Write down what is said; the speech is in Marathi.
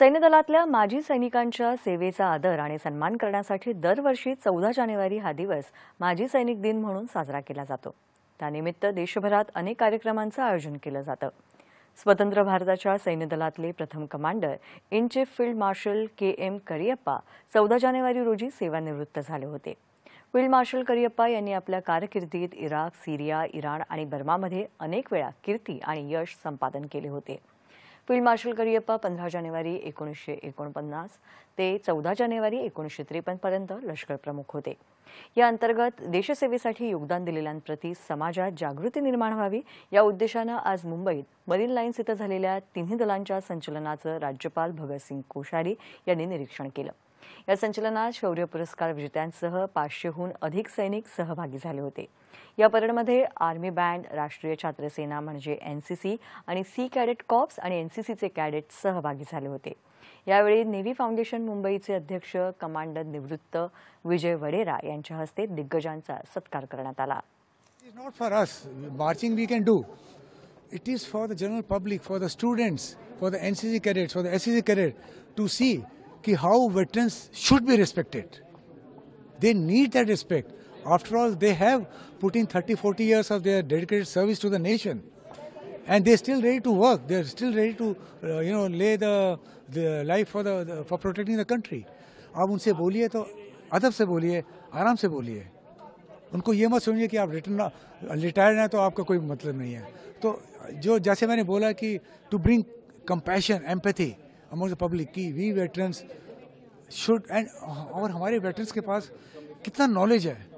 सैन्यदलातल्या माजी सैनिकांच्या सेवेचा आदर आणि सन्मान करण्यासाठी दरवर्षी चौदा जानेवारी हा दिवस माजी सैनिक दिन म्हणून साजरा केला जातो त्यानिमित्त देशभरात अनेक कार्यक्रमांचं आयोजन केलं जातं स्वतंत्र भारताच्या सैन्यदलातले प्रथम commander in chief field marshal K M Cariappa चौदा जानेवारी रोजी सेवानिवृत्त झाले होते फील्ड मार्शल करियप्पा यांनी आपल्या कारकिर्दीत इराक सिरिया इराण आणि बर्मामध्ये अनेक वेळा कीर्ती आणि यश संपादन केले होते फील्ड मार्शल करियप्पा पंधरा जानेवारी एकोणीसशे एकोणपन्नास ते चौदा जानेवारी एकोणीसशे त्रेपन्नपर्यंत लष्कर प्रमुख होते या अंतर्गत देशसेवेसाठी योगदान दिलेल्यांप्रती समाजात जागृती निर्माण व्हावी या उद्देशानं आज मुंबईत मरीन लाईन्स इथं झालेल्या तिन्ही दलांच्या संचलनाचं राज्यपाल भगतसिंग कोश्यारी यांनी निरीक्षण केलं या संचलनात शौर्य पुरस्कार विजेत्यांसह पाचशेहून अधिक सैनिक सहभागी झाले होते या परेडमध्ये आर्मी बँड राष्ट्रीय छात्र सेना म्हणजे एनसीसी आणि सी कॅडेट कॉप्स आणि एनसीसीचे कॅडेट सहभागी झाले होते यावेळी नेव्ही फाउंडेशन मुंबईचे अध्यक्ष कमांडर निवृत्त विजय वडेरा यांच्या हस्ते दिग्गजांचा सत्कार करण्यात आला is not for us. Marching we can do. It is for the general for the the students, see the NCC for for see see cadet to see कि how veterans should be respected they need that respect after all they have put in thirty forty years of their dedicated service to the nation and they still ready to work they are still ready to you know lay the life for the for protecting the country आप उनसे बोलिए तो अदब से बोलिए आराम से बोलिए उनको ये मत समझिए कि आप रिटर्न रिटायर्ड हैं तो आपका कोई मतलब नहीं है तो जो जैसे मैंने बोला कि to bring compassion empathy among the public की वी वेटरन्स शुड एंड और हमारे वेटरन्स के पास कितना नॉलेज है